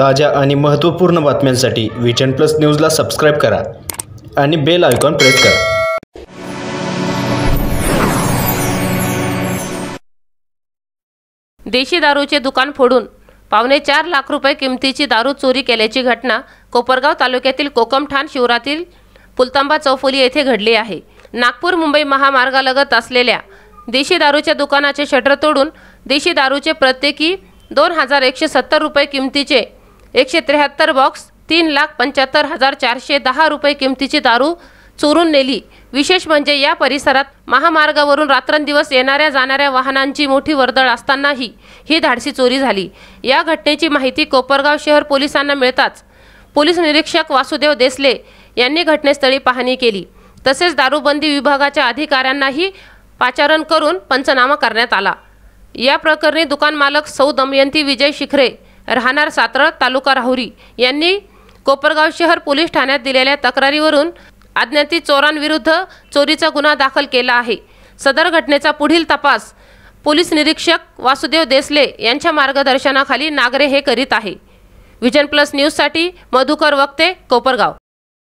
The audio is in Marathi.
ताज्या आणि महत्त्वपूर्ण बातम्यांसाठी विजन प्लस न्यूजला सबस्क्राईब करा आणि बेल आयकॉन प्रेस करा देशी दारूचे दुकान फोडून पावणे चार लाख रुपये किमतीची दारू चोरी केल्याची घटना कोपरगाव तालुक्यातील कोकमठाण शिवरातील पुलतांबा चौफोली येथे घडली आहे नागपूर मुंबई महामार्गालगत असलेल्या देशी दारूच्या दुकानाचे शटर तोडून देशी दारूचे प्रत्येकी दोन हजार एकशे सत्तर रुपये किमतीचे एकशे त्र्याहत्तर बॉक्स तीन लाख पंच्याहत्तर हजार चारशे दहा रुपये किमतीची दारू चोरून नेली विशेष म्हणजे या परिसरात महामार्गावरून रात्रंदिवस येणाऱ्या जाणाऱ्या वाहनांची मोठी वर्दळ असतानाही ही धाडसी चोरी झाली या घटनेची माहिती कोपरगाव शहर पोलिसांना मिळताच पोलीस निरीक्षक वासुदेव देसले यांनी घटनेस्थळी पाहणी केली तसेच दारूबंदी विभागाच्या अधिकाऱ्यांनाही पाचारण करून पंचनामा करण्यात आला या प्रकरणी दुकान मालक सौ दमयंती विजय शिखरे राहणार सातरा तालुका राहुरी यांनी कोपरगाव शहर पोलीस ठाण्यात दिलेल्या तक्रारीवरून अज्ञाती चोरांविरुद्ध चोरीचा गुन्हा दाखल केला आहे सदर घटनेचा पुढील तपास पोलीस निरीक्षक वासुदेव देसले यांच्या मार्गदर्शनाखाली नागरे हे करीत आहे विजन प्लस न्यूजसाठी मधुकर वक्ते कोपरगाव